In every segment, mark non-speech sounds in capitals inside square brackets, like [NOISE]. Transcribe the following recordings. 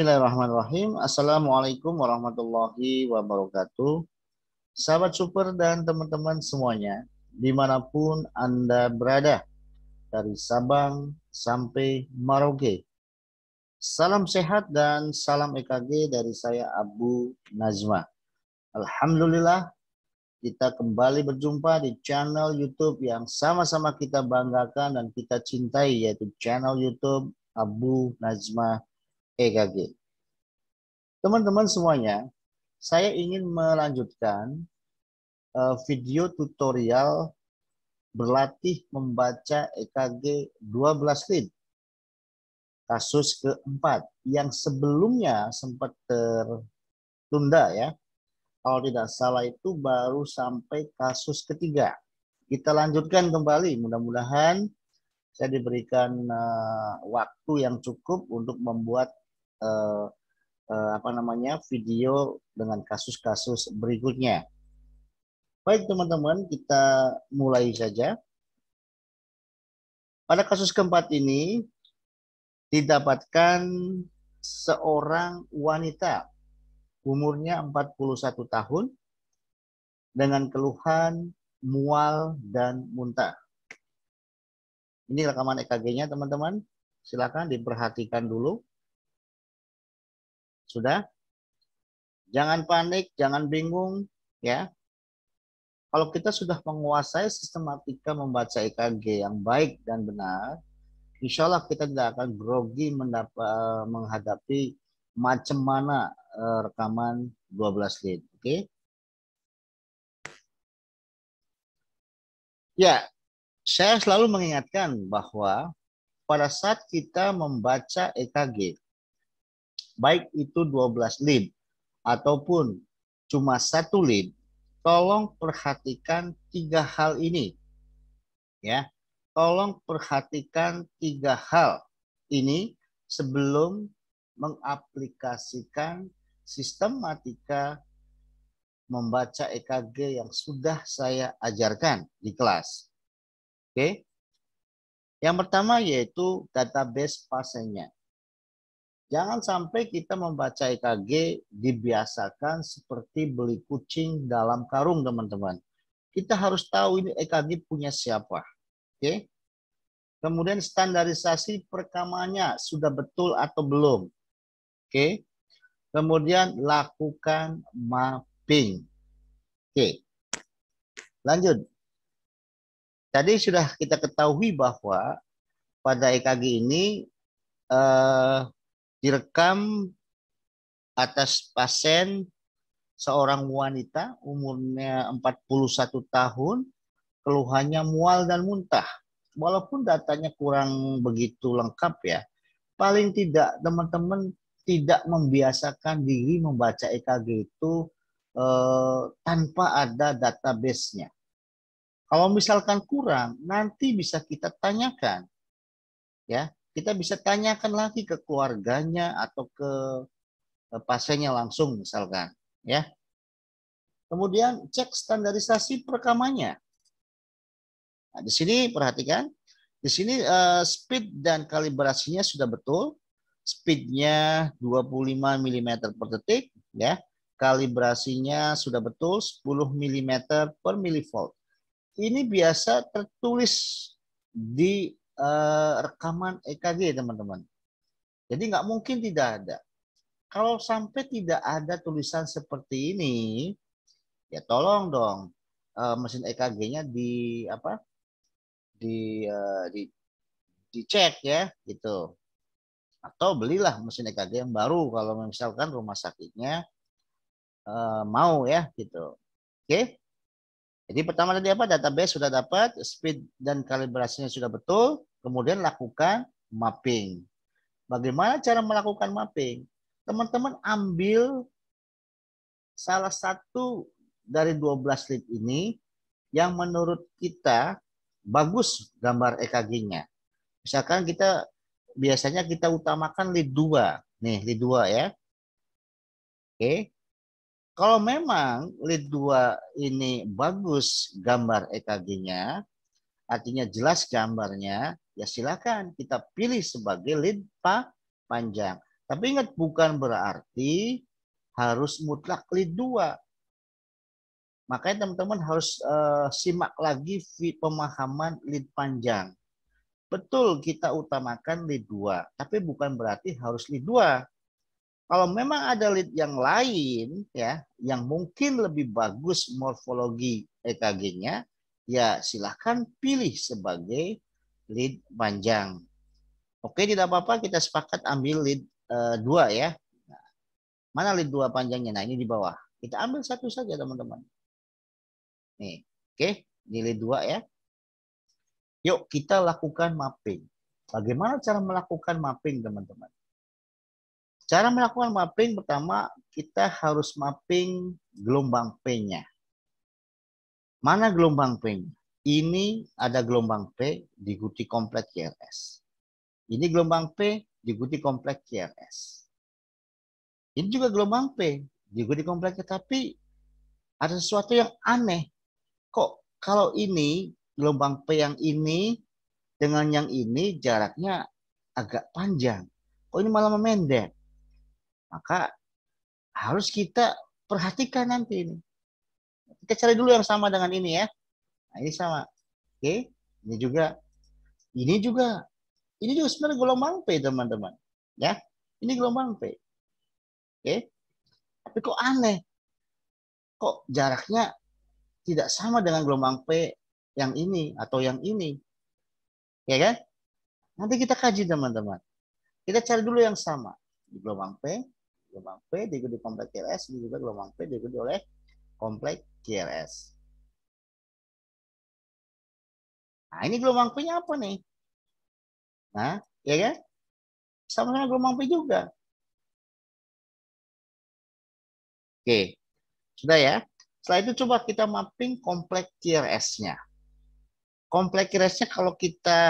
Bismillahirrahmanirrahim. Assalamualaikum warahmatullahi wabarakatuh. Sahabat super dan teman-teman semuanya, dimanapun Anda berada, dari Sabang sampai Maroke. Salam sehat dan salam EKG dari saya Abu Najma. Alhamdulillah, kita kembali berjumpa di channel YouTube yang sama-sama kita banggakan dan kita cintai, yaitu channel YouTube Abu Najma EKG. Teman-teman semuanya, saya ingin melanjutkan eh, video tutorial berlatih membaca EKG 12 lead. Kasus keempat yang sebelumnya sempat tertunda ya. Kalau tidak salah itu baru sampai kasus ketiga. Kita lanjutkan kembali. Mudah-mudahan saya diberikan eh, waktu yang cukup untuk membuat uh, uh, apa namanya video dengan kasus-kasus berikutnya. Baik teman-teman, kita mulai saja. Pada kasus keempat ini didapatkan seorang wanita umurnya 41 tahun dengan keluhan mual dan muntah. Ini rekaman EKG-nya teman-teman. Silakan diperhatikan dulu. Sudah? Jangan panik, jangan bingung, ya. Kalau kita sudah menguasai sistematika membaca EKG yang baik dan benar, insya Allah kita tidak akan grogi mendapat, eh, menghadapi macam mana eh, rekaman 12 lead. Oke? Okay? Ya, saya selalu mengingatkan bahwa pada saat kita membaca EKG, baik itu 12 lead ataupun cuma satu lead, tolong perhatikan tiga hal ini. Ya, tolong perhatikan tiga hal ini sebelum mengaplikasikan sistematika membaca EKG yang sudah saya ajarkan di kelas. Oke. Yang pertama yaitu database pasiennya. Jangan sampai kita membaca EKG dibiasakan seperti beli kucing dalam karung, teman-teman. Kita harus tahu ini EKG punya siapa. Oke. Kemudian standarisasi perekamannya sudah betul atau belum. Oke. Kemudian lakukan mapping. Oke. Lanjut. Tadi sudah kita ketahui bahwa pada EKG ini eh, direkam atas pasien seorang wanita umurnya 41 tahun, keluhannya mual dan muntah. Walaupun datanya kurang begitu lengkap ya, paling tidak teman-teman tidak membiasakan diri membaca EKG itu eh, tanpa ada database-nya. Kalau misalkan kurang, nanti bisa kita tanyakan. Ya, kita bisa tanyakan lagi ke keluarganya atau ke pasiennya langsung misalkan ya kemudian cek standarisasi perekamannya nah, di sini perhatikan di sini uh, speed dan kalibrasinya sudah betul speednya 25 mm per detik ya kalibrasinya sudah betul 10 mm per milivolt ini biasa tertulis di Eh, rekaman EKG teman-teman. Jadi nggak mungkin tidak ada. Kalau sampai tidak ada tulisan seperti ini, ya tolong dong uh, mesin EKG-nya di apa? Di, uh, di dicek ya gitu. Atau belilah mesin EKG yang baru kalau misalkan rumah sakitnya uh, mau ya gitu. Oke. Okay? Jadi pertama tadi apa? Database sudah dapat, speed dan kalibrasinya sudah betul. Kemudian lakukan mapping. Bagaimana cara melakukan mapping? Teman-teman ambil salah satu dari 12 lead ini yang menurut kita bagus gambar EKG-nya. Misalkan kita biasanya kita utamakan lead 2. Nih, lead 2 ya. Oke. Kalau memang lead 2 ini bagus gambar EKG-nya, artinya jelas gambarnya, ya silakan kita pilih sebagai lead panjang. Tapi ingat bukan berarti harus mutlak lead 2. Makanya teman-teman harus uh, simak lagi pemahaman lead panjang. Betul kita utamakan lead 2, tapi bukan berarti harus lead 2. Kalau memang ada lead yang lain ya yang mungkin lebih bagus morfologi EKG-nya, ya silahkan pilih sebagai lead panjang. Oke, tidak apa-apa kita sepakat ambil lead uh, dua ya. Nah, mana lead dua panjangnya? Nah, ini di bawah. Kita ambil satu saja, teman-teman. Nih, oke, nilai dua ya. Yuk, kita lakukan mapping. Bagaimana cara melakukan mapping, teman-teman? Cara melakukan mapping pertama, kita harus mapping gelombang P-nya. Mana gelombang P-nya? Ini ada gelombang P diikuti kompleks CRS. Ini gelombang P diikuti kompleks CRS. Ini juga gelombang P diikuti kompleks tapi ada sesuatu yang aneh. Kok kalau ini gelombang P yang ini dengan yang ini jaraknya agak panjang. Kok ini malah memendek? Maka harus kita perhatikan nanti ini. Kita cari dulu yang sama dengan ini ya. Nah, ini sama. Oke, okay? ini juga. Ini juga. Ini juga sebenarnya gelombang P, teman-teman. Ya, ini gelombang P. Oke. Okay? Tapi kok aneh? Kok jaraknya tidak sama dengan gelombang P yang ini atau yang ini? Ya kan? Nanti kita kaji, teman-teman. Kita cari dulu yang sama. Di gelombang P, gelombang P diikuti komplek QRS, juga gelombang P diikuti oleh komplek QRS. Nah, ini gelombang P-nya apa nih? Nah, ya kan? Sama-sama gelombang P juga. Oke, sudah ya. Setelah itu coba kita mapping kompleks crs nya Kompleks crs nya kalau kita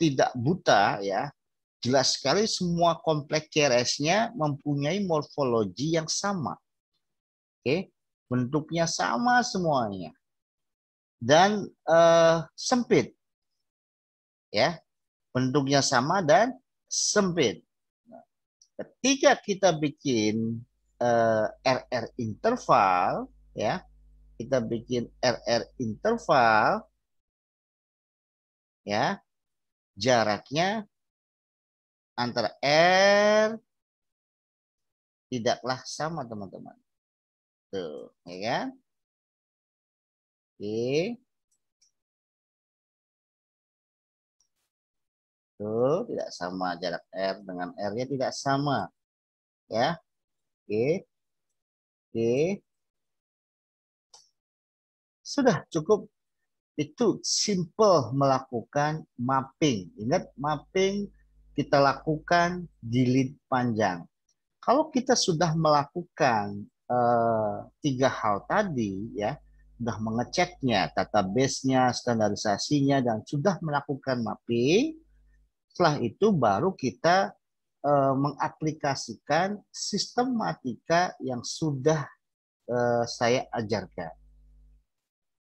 tidak buta ya, jelas sekali semua kompleks crs nya mempunyai morfologi yang sama. Oke, bentuknya sama semuanya dan uh, sempit. Ya, bentuknya sama dan sempit. Nah, ketika kita bikin uh, eh, RR interval, ya, kita bikin RR interval, ya, jaraknya antara R tidaklah sama teman-teman. Tuh, ya kan? Oke. Tuh, tidak sama jarak R dengan R-nya tidak sama. Ya. Oke. Oke. Sudah cukup itu simple melakukan mapping. Ingat mapping kita lakukan di lead panjang. Kalau kita sudah melakukan uh, tiga hal tadi ya, sudah mengeceknya, database-nya, standarisasinya, dan sudah melakukan mapping, setelah itu baru kita e, mengaplikasikan sistematika yang sudah e, saya ajarkan.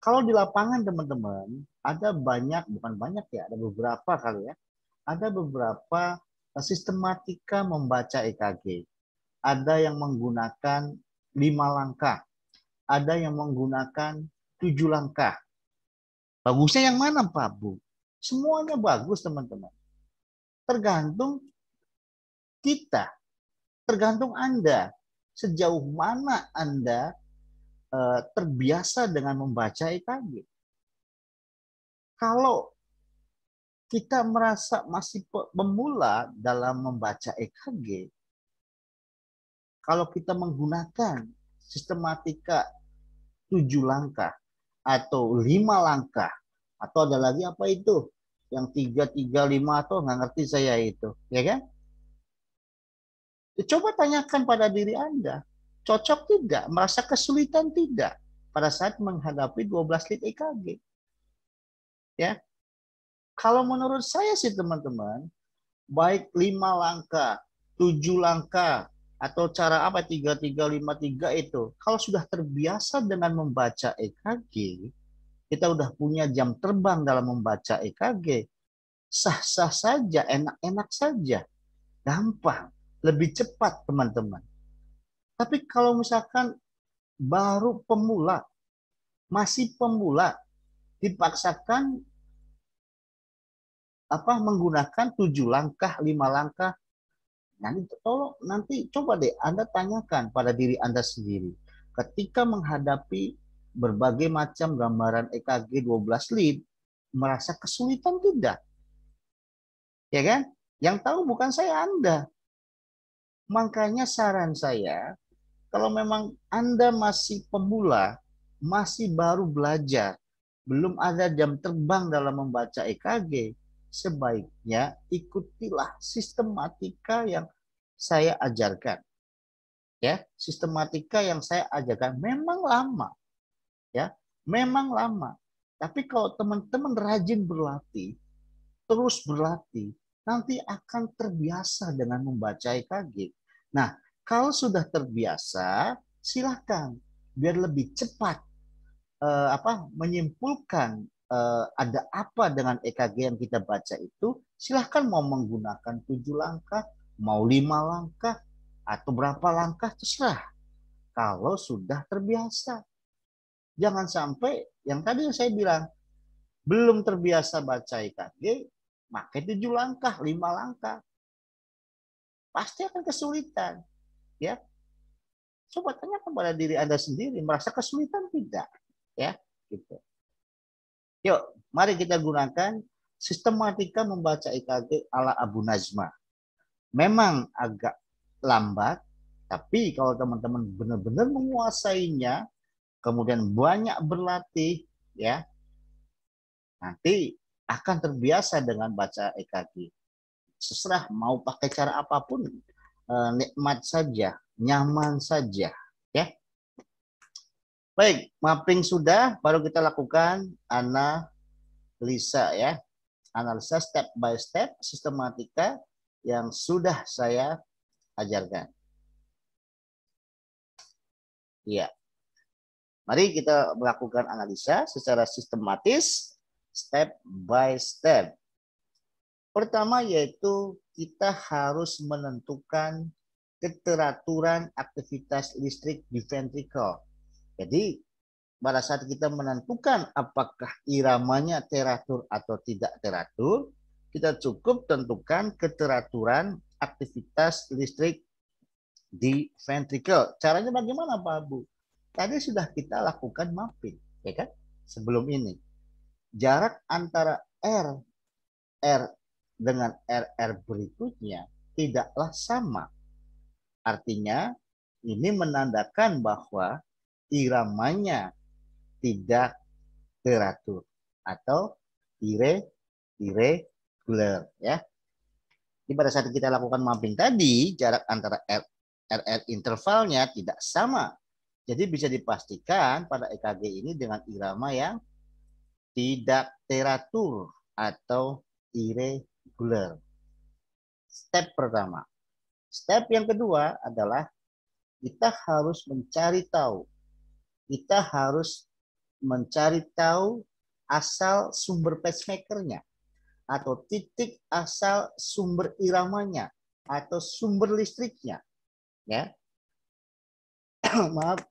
Kalau di lapangan teman-teman, ada banyak, bukan banyak ya, ada beberapa kali ya, ada beberapa eh, sistematika membaca EKG. Ada yang menggunakan lima langkah, ada yang menggunakan tujuh langkah. Bagusnya yang mana Pak Bu? Semuanya bagus teman-teman. Tergantung kita, tergantung Anda. Sejauh mana Anda eh, terbiasa dengan membaca EKG. Kalau kita merasa masih pemula dalam membaca EKG, kalau kita menggunakan sistematika tujuh langkah atau lima langkah atau ada lagi apa itu yang tiga tiga lima atau nggak ngerti saya itu ya kan ya, coba tanyakan pada diri anda cocok tidak merasa kesulitan tidak pada saat menghadapi 12 lead EKG ya kalau menurut saya sih teman-teman baik lima langkah tujuh langkah atau cara apa 3353 itu kalau sudah terbiasa dengan membaca EKG kita udah punya jam terbang dalam membaca EKG sah-sah saja enak-enak saja gampang lebih cepat teman-teman tapi kalau misalkan baru pemula masih pemula dipaksakan apa menggunakan tujuh langkah lima langkah Nanti tolong nanti coba deh Anda tanyakan pada diri Anda sendiri ketika menghadapi berbagai macam gambaran EKG 12 lead merasa kesulitan tidak? Ya kan? Yang tahu bukan saya Anda. Makanya saran saya kalau memang Anda masih pemula, masih baru belajar, belum ada jam terbang dalam membaca EKG, sebaiknya ikutilah sistematika yang saya ajarkan. Ya, sistematika yang saya ajarkan memang lama. Ya, memang lama. Tapi kalau teman-teman rajin berlatih, terus berlatih, nanti akan terbiasa dengan membaca EKG. Nah, kalau sudah terbiasa, silakan biar lebih cepat eh, apa menyimpulkan eh, ada apa dengan EKG yang kita baca itu, silahkan mau menggunakan tujuh langkah, mau lima langkah, atau berapa langkah, terserah. Kalau sudah terbiasa. Jangan sampai yang tadi yang saya bilang, belum terbiasa baca EKG, pakai tujuh langkah, lima langkah. Pasti akan kesulitan. Ya, Coba tanya kepada diri Anda sendiri, merasa kesulitan tidak? Ya, gitu. Yuk, mari kita gunakan sistematika membaca EKG ala Abu Najma. Memang agak lambat, tapi kalau teman-teman benar-benar menguasainya, kemudian banyak berlatih, ya, nanti akan terbiasa dengan baca EKG. Seserah mau pakai cara apapun, eh, nikmat saja, nyaman saja. Baik, mapping sudah, baru kita lakukan analisa ya. Analisa step by step, sistematika yang sudah saya ajarkan. Iya. Mari kita melakukan analisa secara sistematis, step by step. Pertama yaitu kita harus menentukan keteraturan aktivitas listrik di ventrikel jadi pada saat kita menentukan apakah iramanya teratur atau tidak teratur, kita cukup tentukan keteraturan aktivitas listrik di ventrikel. Caranya bagaimana Pak Abu? Tadi sudah kita lakukan mapping, ya kan? Sebelum ini. Jarak antara R R dengan RR berikutnya tidaklah sama. Artinya ini menandakan bahwa iramanya tidak teratur atau ire irregular ya. Jadi pada saat kita lakukan mapping tadi jarak antara RR intervalnya tidak sama. Jadi bisa dipastikan pada EKG ini dengan irama yang tidak teratur atau irregular. Step pertama. Step yang kedua adalah kita harus mencari tahu kita harus mencari tahu asal sumber pacemakernya atau titik asal sumber iramanya atau sumber listriknya ya [CLEARS THROAT] maaf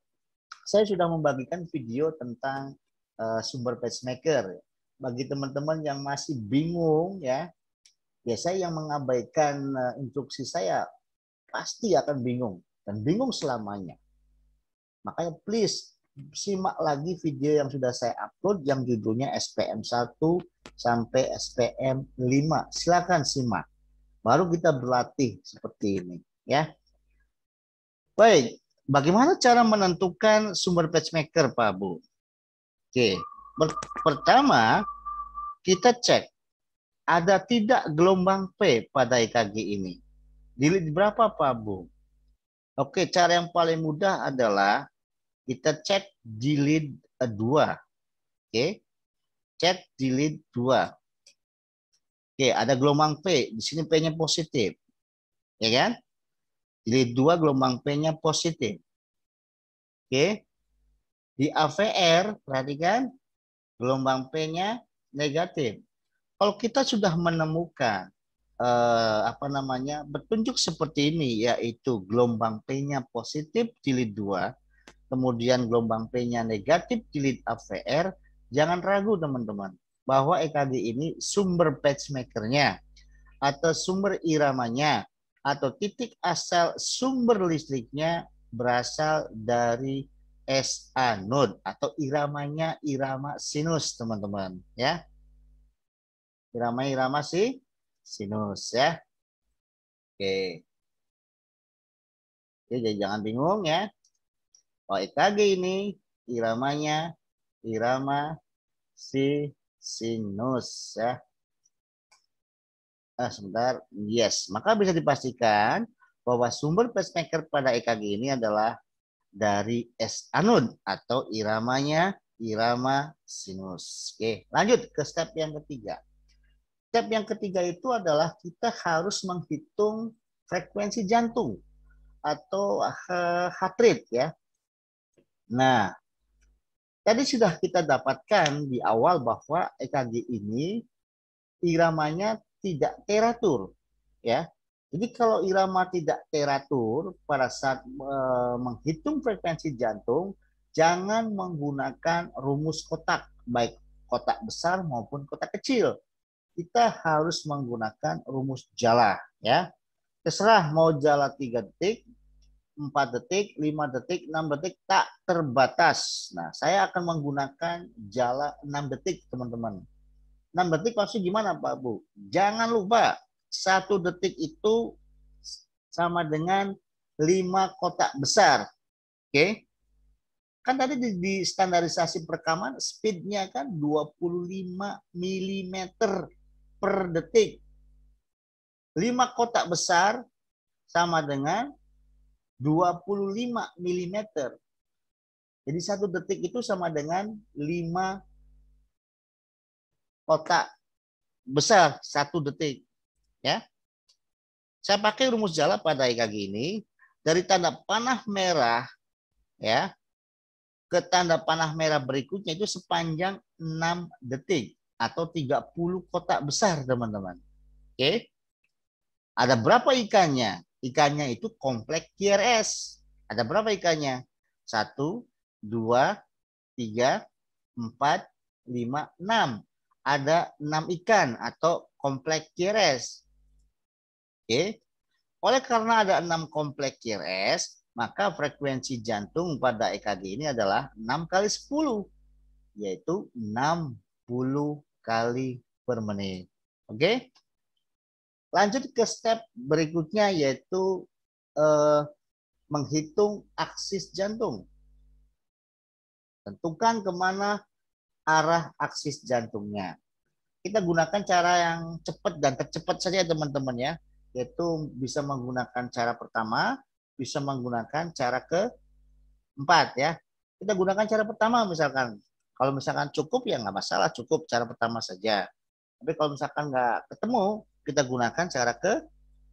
saya sudah membagikan video tentang uh, sumber pacemaker bagi teman-teman yang masih bingung ya biasanya yang mengabaikan uh, instruksi saya pasti akan bingung dan bingung selamanya makanya please simak lagi video yang sudah saya upload yang judulnya SPM 1 sampai SPM 5. Silakan simak. Baru kita berlatih seperti ini, ya. Baik, bagaimana cara menentukan sumber patchmaker, Pak Bu? Oke, pertama kita cek ada tidak gelombang P pada EKG ini. dilihat berapa, Pak Bu? Oke, cara yang paling mudah adalah kita cek delete 2. Oke. Okay. Cek delete 2. Oke, okay, ada gelombang P. Di sini P-nya positif. Ya kan? Delete dua gelombang P-nya positif. Oke. Okay. Di AVR, perhatikan gelombang P-nya negatif. Kalau kita sudah menemukan eh, apa namanya bertunjuk seperti ini yaitu gelombang P-nya positif jilid dua kemudian gelombang P-nya negatif di lead up jangan ragu teman-teman bahwa EKG ini sumber patchmaker-nya atau sumber iramanya atau titik asal sumber listriknya berasal dari SA node atau iramanya irama sinus teman-teman ya. Irama-irama si sinus ya. Oke. jadi ya, jangan bingung ya. Oh, EKG ini iramanya irama si sinus ya. Ah, sebentar. Yes, maka bisa dipastikan bahwa sumber pacemaker pada EKG ini adalah dari S anun atau iramanya irama sinus. Oke, lanjut ke step yang ketiga. Step yang ketiga itu adalah kita harus menghitung frekuensi jantung atau eh, heart rate ya Nah, tadi sudah kita dapatkan di awal bahwa EKG ini iramanya tidak teratur, ya. Jadi kalau irama tidak teratur pada saat e, menghitung frekuensi jantung, jangan menggunakan rumus kotak, baik kotak besar maupun kotak kecil. Kita harus menggunakan rumus jala, ya. Terserah mau jala tiga detik 4 detik, 5 detik, 6 detik tak terbatas. Nah, saya akan menggunakan jala 6 detik, teman-teman. 6 detik pasti gimana, Pak Bu? Jangan lupa, 1 detik itu sama dengan 5 kotak besar. Oke? Kan tadi di, di standarisasi perekaman, speednya kan 25 mm per detik. 5 kotak besar sama dengan 25 mm. Jadi satu detik itu sama dengan 5 kotak besar satu detik. Ya. Saya pakai rumus jala pada EKG ini dari tanda panah merah ya ke tanda panah merah berikutnya itu sepanjang 6 detik atau 30 kotak besar, teman-teman. Oke. Ada berapa ikannya? ikannya itu kompleks QRS. Ada berapa ikannya? Satu, dua, tiga, empat, lima, enam. Ada enam ikan atau kompleks QRS. Oke. Oleh karena ada enam kompleks QRS, maka frekuensi jantung pada EKG ini adalah enam kali sepuluh, yaitu enam puluh kali per menit. Oke? Okay? Lanjut ke step berikutnya yaitu eh, menghitung aksis jantung. Tentukan kemana arah aksis jantungnya. Kita gunakan cara yang cepat dan tercepat saja teman-teman ya. Yaitu bisa menggunakan cara pertama, bisa menggunakan cara keempat ya. Kita gunakan cara pertama misalkan. Kalau misalkan cukup ya nggak masalah, cukup cara pertama saja. Tapi kalau misalkan nggak ketemu, kita gunakan cara ke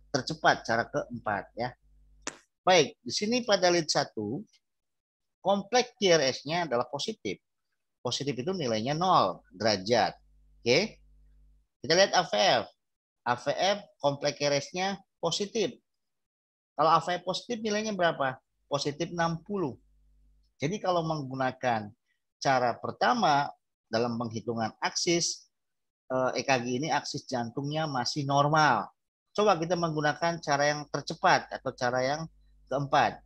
tercepat, cara keempat ya. Baik, di sini pada lead satu kompleks QRS-nya adalah positif. Positif itu nilainya nol derajat. Oke. Kita lihat AVF. AVF kompleks QRS-nya positif. Kalau AVF positif nilainya berapa? Positif 60. Jadi kalau menggunakan cara pertama dalam penghitungan aksis Eh, EKG ini aksis jantungnya masih normal. Coba kita menggunakan cara yang tercepat atau cara yang keempat.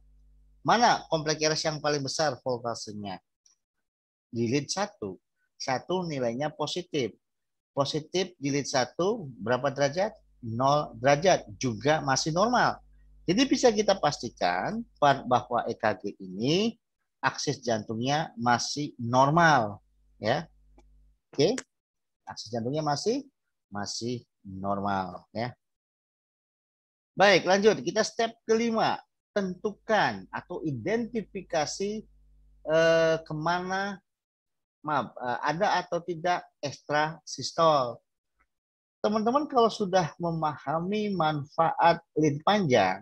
Mana kompleks RS yang paling besar voltasenya? Di lead 1. 1 nilainya positif. Positif di lead 1 berapa derajat? 0 derajat. Juga masih normal. Jadi bisa kita pastikan bahwa EKG ini akses jantungnya masih normal. Ya, Oke. Okay aksi jantungnya masih masih normal ya. Baik, lanjut kita step kelima tentukan atau identifikasi eh, kemana maaf eh, ada atau tidak ekstra sistol. Teman-teman kalau sudah memahami manfaat lid panjang,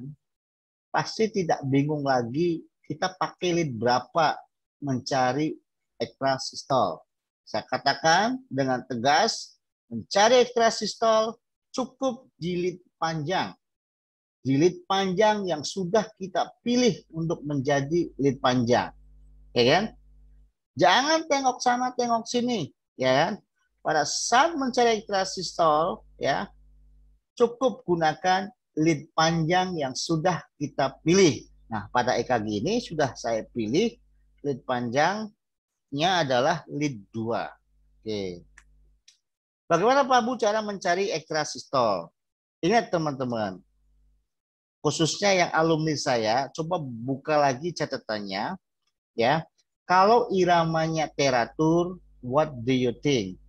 pasti tidak bingung lagi kita pakai lid berapa mencari ekstra sistol. Saya katakan dengan tegas, mencari ekstra ekstrasistol cukup jilid panjang. Jilid panjang yang sudah kita pilih untuk menjadi lid panjang. Ya kan? Jangan tengok sana, tengok sini. Ya kan? Pada saat mencari ekstra ekstrasistol, ya, cukup gunakan lid panjang yang sudah kita pilih. Nah, pada EKG ini sudah saya pilih lid panjang nya adalah lead 2. Oke. Bagaimana Pak Bu cara mencari ekstra ekstrasistol? Ingat teman-teman, khususnya yang alumni saya, coba buka lagi catatannya. ya. Kalau iramanya teratur, what do you think?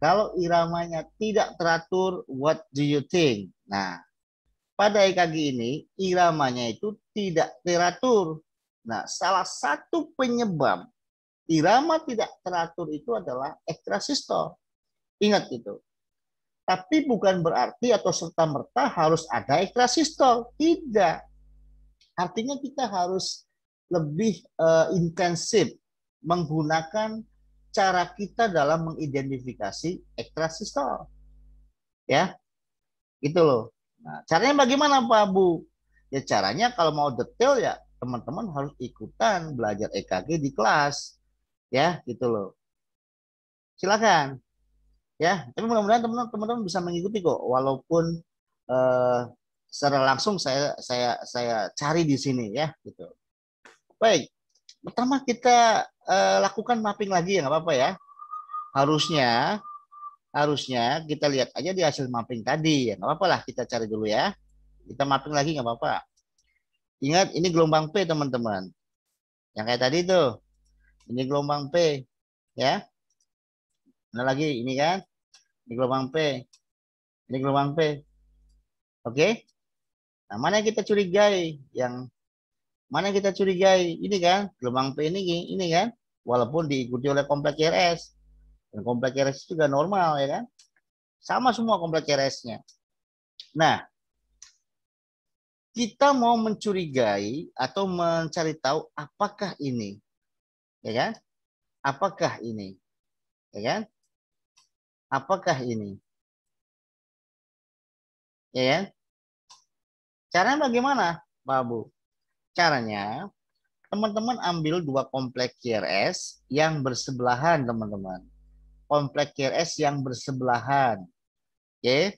Kalau iramanya tidak teratur, what do you think? Nah, pada EKG ini iramanya itu tidak teratur. Nah, salah satu penyebab Irama tidak teratur itu adalah ekstrasistol. Ingat itu. Tapi bukan berarti atau serta-merta harus ada ekstrasistol. Tidak. Artinya kita harus lebih uh, intensif menggunakan cara kita dalam mengidentifikasi ekstrasistol. Ya. Itu loh. Nah, caranya bagaimana Pak Bu? Ya caranya kalau mau detail ya teman-teman harus ikutan belajar EKG di kelas ya gitu loh silakan ya tapi mudah-mudahan teman-teman bisa mengikuti kok walaupun eh, secara langsung saya saya saya cari di sini ya gitu baik pertama kita eh, lakukan mapping lagi ya nggak apa-apa ya harusnya harusnya kita lihat aja di hasil mapping tadi ya nggak apa-apa lah kita cari dulu ya kita mapping lagi nggak apa-apa ingat ini gelombang P teman-teman yang kayak tadi tuh ini gelombang P. Ya. Ada lagi ini kan. Ini gelombang P. Ini gelombang P. Oke. Nah, mana yang kita curigai? Yang mana yang kita curigai? Ini kan gelombang P ini ini kan. Walaupun diikuti oleh kompleks RS. Dan kompleks RS juga normal ya kan. Sama semua kompleks RS-nya. Nah, kita mau mencurigai atau mencari tahu apakah ini Ya kan? Apakah ini? Ya kan? Apakah ini? Ya kan? Caranya bagaimana, Pak Bu? Caranya teman-teman ambil dua kompleks QRS yang bersebelahan, teman-teman. Kompleks QRS yang bersebelahan. Oke?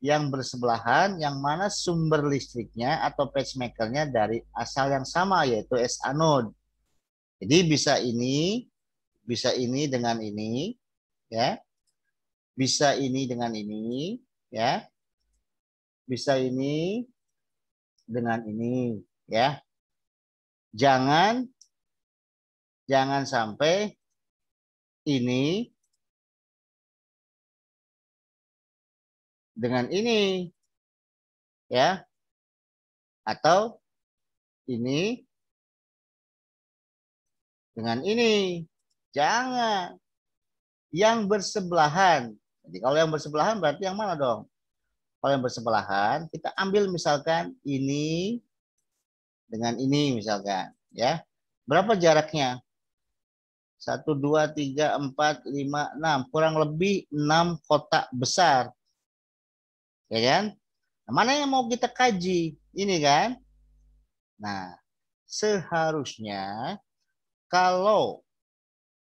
yang bersebelahan yang mana sumber listriknya atau pacemaker-nya dari asal yang sama yaitu S anode. Jadi bisa ini, bisa ini dengan ini, ya. Bisa ini dengan ini, ya. Bisa ini dengan ini, ya. Jangan jangan sampai ini dengan ini ya atau ini dengan ini. Jangan. Yang bersebelahan. Jadi kalau yang bersebelahan berarti yang mana dong? Kalau yang bersebelahan, kita ambil misalkan ini dengan ini misalkan. ya Berapa jaraknya? 1, 2, 3, 4, 5, 6. Kurang lebih 6 kotak besar. Ya kan? Nah, mana yang mau kita kaji? Ini kan? Nah, seharusnya kalau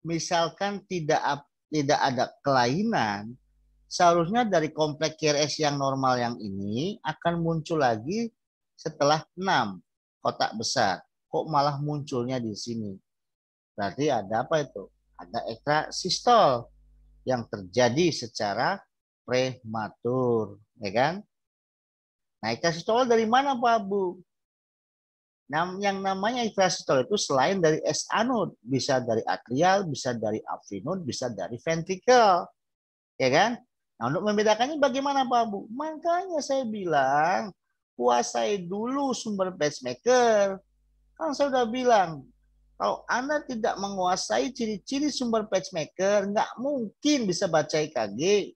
misalkan tidak tidak ada kelainan, seharusnya dari kompleks QRS yang normal yang ini akan muncul lagi setelah 6 kotak besar. Kok malah munculnya di sini? Berarti ada apa itu? Ada ekstra sistol yang terjadi secara prematur, ya kan? Nah, ekstra sistol dari mana Pak Bu? Nah, yang namanya infrastruktur itu selain dari S anod, bisa dari atrial, bisa dari avinode, bisa dari ventrikel. Ya kan? Nah, untuk membedakannya bagaimana Pak Bu? Makanya saya bilang kuasai dulu sumber pacemaker. Kan saya sudah bilang, kalau Anda tidak menguasai ciri-ciri sumber pacemaker, nggak mungkin bisa baca EKG.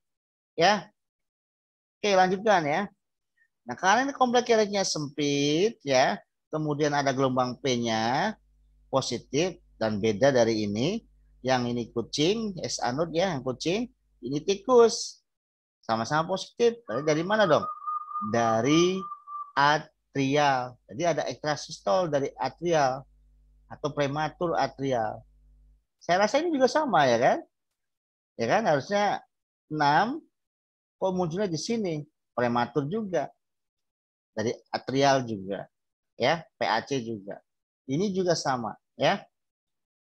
Ya. Oke, lanjutkan ya. Nah, karena ini kompleks sempit, ya kemudian ada gelombang P-nya positif dan beda dari ini. Yang ini kucing, S anut ya, yang kucing, ini tikus. Sama-sama positif. Dari mana dong? Dari atrial. Jadi ada ekstrasistol dari atrial atau prematur atrial. Saya rasa ini juga sama ya kan? Ya kan harusnya 6 kok munculnya di sini prematur juga. Dari atrial juga ya PAC juga. Ini juga sama ya.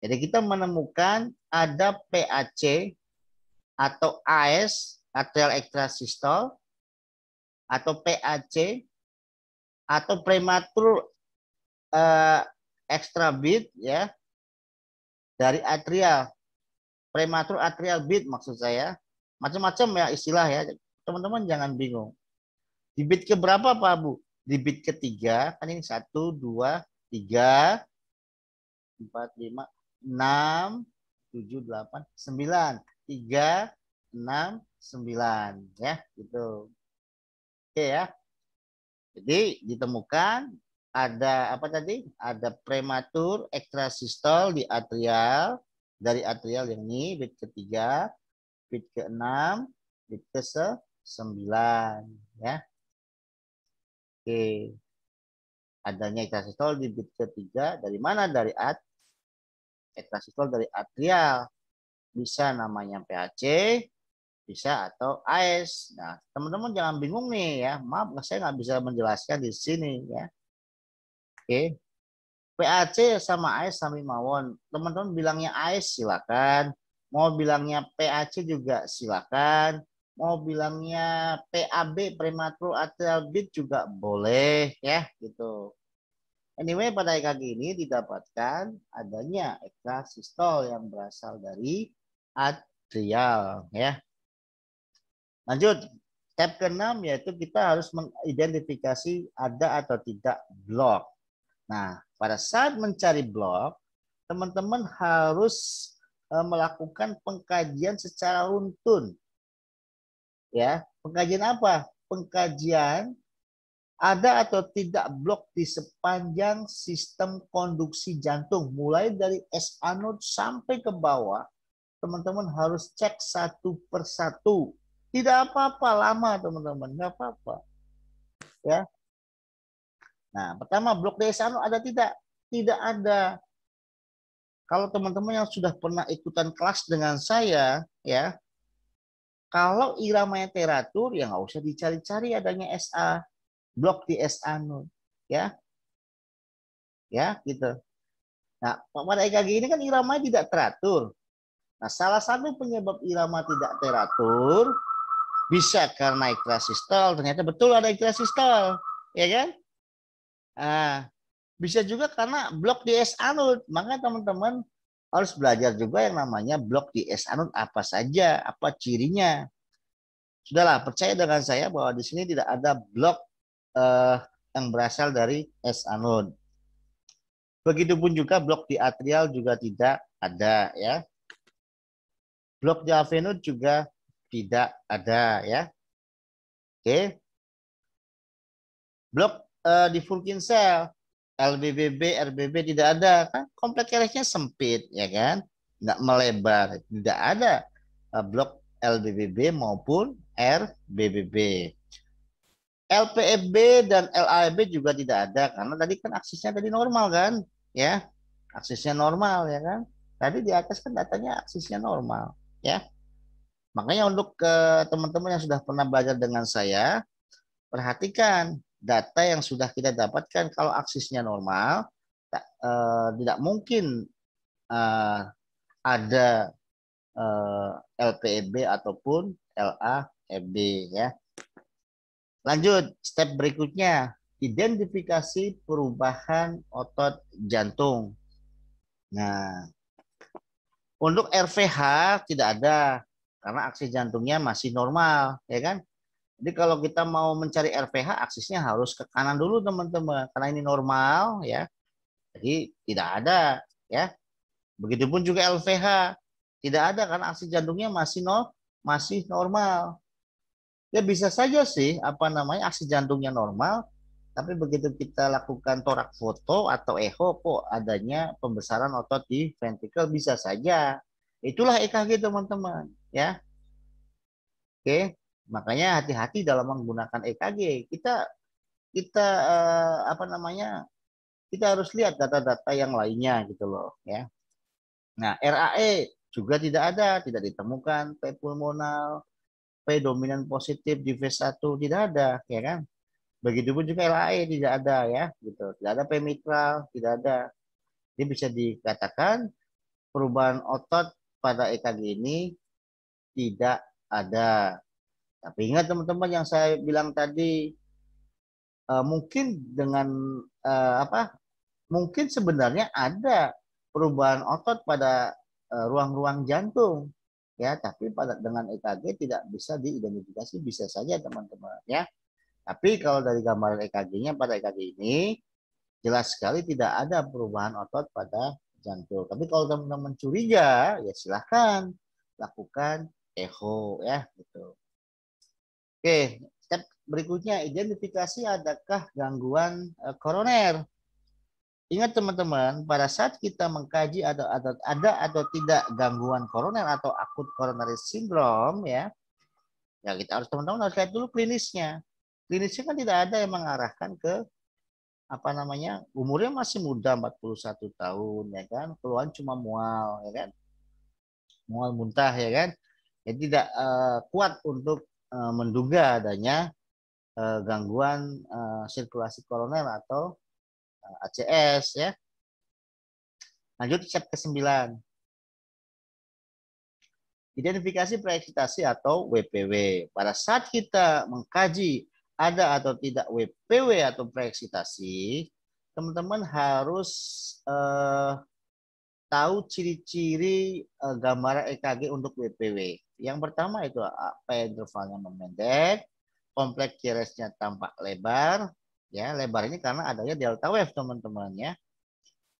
Jadi kita menemukan ada PAC atau AS atrial ekstrasistol atau PAC atau prematur eh, extra beat ya dari atrial prematur atrial beat maksud saya macam-macam ya istilah ya teman-teman jangan bingung di beat ke berapa Pak Bu di bit ketiga kan ini satu dua tiga empat lima enam tujuh delapan sembilan tiga enam sembilan ya gitu oke ya jadi ditemukan ada apa tadi ada prematur ekstrasistol di atrial dari atrial yang ini bit ketiga bit keenam bit ke sembilan ya Oke. Adanya ekstrasistol di bit ketiga dari mana? Dari at ekstrasistol dari atrial. Bisa namanya PAC, bisa atau AS. Nah, teman-teman jangan bingung nih ya. Maaf, saya nggak bisa menjelaskan di sini ya. Oke. PAC sama AS sama mawon. Teman-teman bilangnya AS silakan. Mau bilangnya PAC juga silakan mau bilangnya PAB prematur atrial beat juga boleh ya gitu. Anyway pada EKG ini didapatkan adanya ekstrasistol yang berasal dari atrial ya. Lanjut step keenam yaitu kita harus mengidentifikasi ada atau tidak blok. Nah, pada saat mencari blok, teman-teman harus eh, melakukan pengkajian secara runtun ya pengkajian apa pengkajian ada atau tidak blok di sepanjang sistem konduksi jantung mulai dari S anode sampai ke bawah teman-teman harus cek satu persatu tidak apa-apa lama teman-teman nggak apa-apa ya nah pertama blok di S anode ada tidak tidak ada kalau teman-teman yang sudah pernah ikutan kelas dengan saya ya kalau iramanya teratur, ya nggak usah dicari-cari adanya SA, blok di SA nun ya, ya gitu. Nah, pada EKG ini kan irama tidak teratur. Nah, salah satu penyebab irama tidak teratur bisa karena sistol Ternyata betul ada sistol ya kan? Ah, bisa juga karena blok di sa nun Maka teman-teman harus belajar juga yang namanya blok di S Anun apa saja, apa cirinya. Sudahlah, percaya dengan saya bahwa di sini tidak ada blok eh, yang berasal dari S Anun. Begitupun juga blok di atrial juga tidak ada ya. Blok di avenut juga tidak ada ya. Oke. Blok eh, di Purkinje LBBB, RBB tidak ada kan komplek kerasnya sempit ya kan, nggak melebar, tidak ada eh, blok LBBB maupun RBBB. LPFB e dan LAB e juga tidak ada karena tadi kan aksisnya tadi normal kan, ya aksisnya normal ya kan. Tadi di atas kan datanya aksisnya normal ya. Makanya untuk eh, teman-teman yang sudah pernah belajar dengan saya, perhatikan data yang sudah kita dapatkan kalau aksisnya normal tak, eh, tidak mungkin eh, ada eh, LPEB ataupun LAEB ya. Lanjut step berikutnya identifikasi perubahan otot jantung. Nah, untuk RVH tidak ada karena aksi jantungnya masih normal, ya kan? Jadi kalau kita mau mencari RPH, aksisnya harus ke kanan dulu teman-teman, karena ini normal ya. Jadi tidak ada ya. Begitupun juga LVH, tidak ada karena aksi jantungnya masih no, masih normal. Ya bisa saja sih apa namanya aksi jantungnya normal, tapi begitu kita lakukan torak foto atau echo kok adanya pembesaran otot di ventrikel bisa saja. Itulah EKG teman-teman ya. Oke. Makanya hati-hati dalam menggunakan EKG. Kita kita eh, apa namanya? Kita harus lihat data-data yang lainnya gitu loh, ya. Nah, RAE juga tidak ada, tidak ditemukan P pulmonal, P dominan positif di v 1 tidak ada, ya kan? pun juga LAE tidak ada ya, gitu. Tidak ada P mitral, tidak ada. Ini bisa dikatakan perubahan otot pada EKG ini tidak ada tapi ingat teman-teman yang saya bilang tadi uh, mungkin dengan uh, apa? Mungkin sebenarnya ada perubahan otot pada eh, ruang-ruang uh, jantung ya, tapi pada dengan EKG tidak bisa diidentifikasi bisa saja teman-teman ya. Tapi kalau dari gambaran EKG-nya pada EKG ini jelas sekali tidak ada perubahan otot pada jantung. Tapi kalau teman-teman curiga ya silahkan lakukan echo ya gitu. Oke, step berikutnya identifikasi adakah gangguan eh, koroner. Ingat teman-teman, pada saat kita mengkaji ada ada ada atau tidak gangguan koroner atau akut koroneris syndrome ya. Ya kita harus teman-teman harus lihat dulu klinisnya. Klinisnya kan tidak ada yang mengarahkan ke apa namanya? Umurnya masih muda 41 tahun ya kan. Keluhan cuma mual ya kan. Mual muntah ya kan. Ya tidak uh, kuat untuk Eh, menduga adanya eh, gangguan eh, sirkulasi koroner atau ACS ya. Lanjut step ke-9. Identifikasi preekstasi atau WPW. Pada saat kita mengkaji ada atau tidak WPW atau preekstasi, teman-teman harus eh, tahu ciri-ciri eh, gambaran EKG untuk WPW. Yang pertama itu intervalnya memendek, kompleks Ceresnya tampak lebar. Ya, lebar ini karena adanya delta wave, teman-teman ya.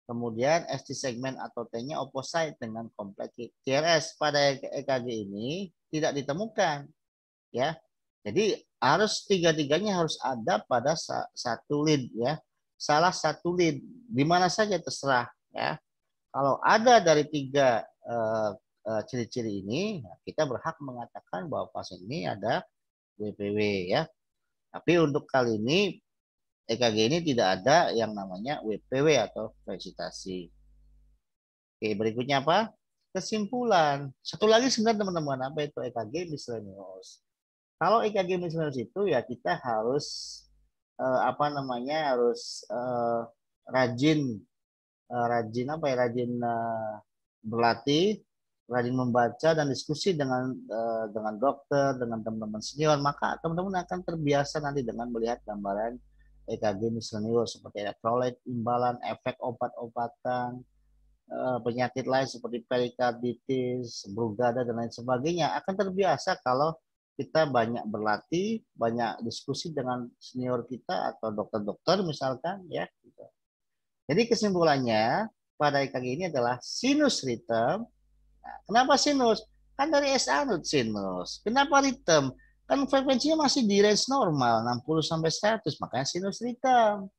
Kemudian ST segmen atau T-nya opposite dengan kompleks CRS pada EKG e ini tidak ditemukan. Ya. Jadi harus tiga-tiganya harus ada pada satu lead ya. Salah satu lead di mana saja terserah ya. Kalau ada dari tiga eh, Eh, ciri-ciri ini, nah, kita berhak mengatakan bahwa pasien ini ada WPW ya. Tapi untuk kali ini EKG ini tidak ada yang namanya WPW atau vegetasi. Oke, berikutnya apa? Kesimpulan. Satu lagi sebenarnya teman-teman, apa itu EKG miscellaneous? Kalau EKG miscellaneous itu ya kita harus eh, apa namanya? harus eh, rajin eh, rajin apa ya? rajin eh, berlatih rajin membaca dan diskusi dengan eh, dengan dokter, dengan teman-teman senior, maka teman-teman akan terbiasa nanti dengan melihat gambaran EKG senior seperti elektrolit, imbalan, efek obat-obatan, eh, penyakit lain seperti perikarditis, brugada dan lain sebagainya akan terbiasa kalau kita banyak berlatih, banyak diskusi dengan senior kita atau dokter-dokter misalkan ya. Gitu. Jadi kesimpulannya pada EKG ini adalah sinus rhythm Nah, kenapa sinus? Kan dari S anut sinus. Kenapa ritem? Kan frekuensinya masih di range normal 60 sampai 100, makanya sinus ritem.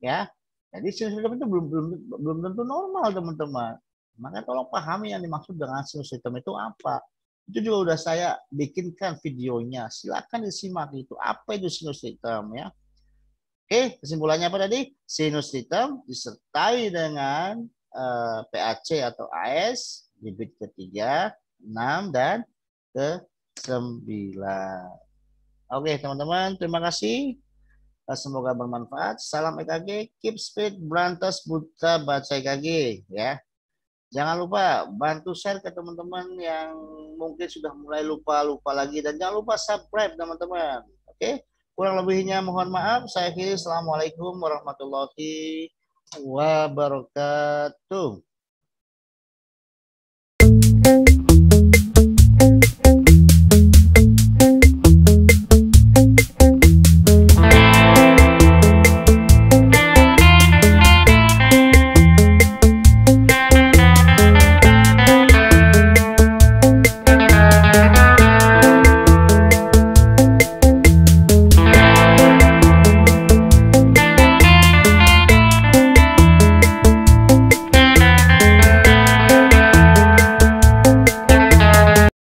Ya. Jadi sinus ritem itu belum belum belum tentu normal, teman-teman. Makanya tolong pahami yang dimaksud dengan sinus ritem itu apa. Itu juga udah saya bikinkan videonya. Silakan disimak itu. Apa itu sinus ritem ya? Oke, kesimpulannya apa tadi? Sinus ritem disertai dengan uh, eh, PAC atau AS bibit ketiga, enam dan ke sembilan. Oke, teman-teman, terima kasih. Eh, semoga bermanfaat. Salam EKG, keep speed, berantas buta baca EKG. ya. Jangan lupa bantu share ke teman-teman yang mungkin sudah mulai lupa-lupa lagi. Dan jangan lupa subscribe, teman-teman. Oke, kurang lebihnya mohon maaf. Saya akhiri. Assalamualaikum warahmatullahi wabarakatuh.